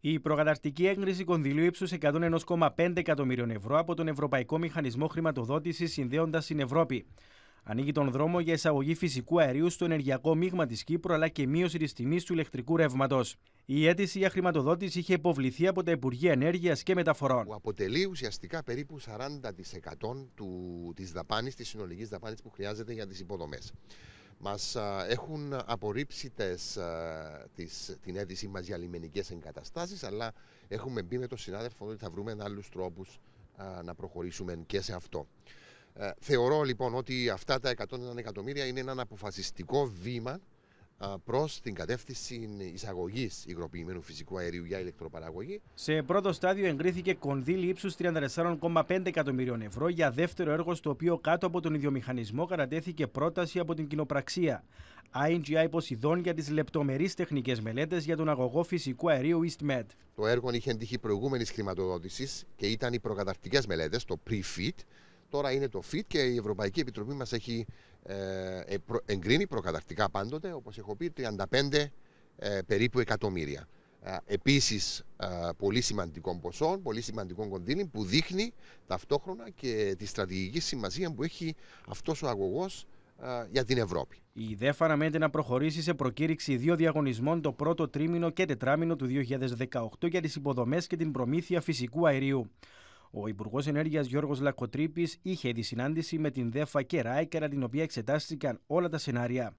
Η προκαταρτική έγκριση κονδυλίου ύψους 101,5 εκατομμύριων ευρώ από τον Ευρωπαϊκό Μηχανισμό Χρηματοδότησης Συνδέοντας στην Ευρώπη. Ανοίγει τον δρόμο για εισαγωγή φυσικού αερίου στο ενεργειακό μείγμα της Κύπρου αλλά και μείωση της τιμής του ηλεκτρικού ρεύματος. Η αίτηση για χρηματοδότηση είχε υποβληθεί από τα Υπουργεία Ενέργειας και Μεταφορών. Που αποτελεί ουσιαστικά περίπου 40% της δαπάνης, της συνολικής δαπάνης που χρειάζεται για τις υποδομές μας έχουν απορρίψει τις, την αίτησή μας για λιμενικές εγκαταστάσεις αλλά έχουμε μπει με τον συνάδελφο ότι θα βρούμε άλλους τρόπους να προχωρήσουμε και σε αυτό. Ε, θεωρώ λοιπόν ότι αυτά τα 101 εκατομμύρια είναι ένα αποφασιστικό βήμα προς την κατεύθυνση εισαγωγής υγροποιημένου φυσικού αερίου για ηλεκτροπαραγωγή. Σε πρώτο στάδιο εγκρίθηκε κονδύλι ύψους 34,5 εκατομμυρίων ευρώ για δεύτερο έργο, στο οποίο κάτω από τον ιδιομηχανισμό κατατέθηκε πρόταση από την κοινοπραξία. INGI Ποσειδών για τις λεπτομερείς τεχνικές μελέτες για τον αγωγό φυσικού αερίου EastMed. Το έργο είχε εντύχει προηγούμενης χρηματοδότησης και ήταν οι προκαταρκτικέ μελέτες, το pre-fit, Τώρα είναι το FIT και η Ευρωπαϊκή Επιτροπή μας έχει ε, ε, εγκρίνει προκατακτικά πάντοτε, όπως έχω πει, 35 ε, περίπου εκατομμύρια. Επίση, πολύ σημαντικών ποσών, πολύ σημαντικών κονδύλων που δείχνει ταυτόχρονα και τη στρατηγική σημασία που έχει αυτός ο αγωγός για την Ευρώπη. Η ΔΕΦ αναμένεται να προχωρήσει σε προκήρυξη δύο διαγωνισμών το πρώτο τρίμηνο και τετράμινο του 2018 για τις υποδομές και την προμήθεια φυσικού αερίου. Ο Υπουργός Ενέργειας Γιώργος Λακοτρίπη είχε τη συνάντηση με την ΔΕΦΑ και κατά την οποία εξετάστηκαν όλα τα σενάρια.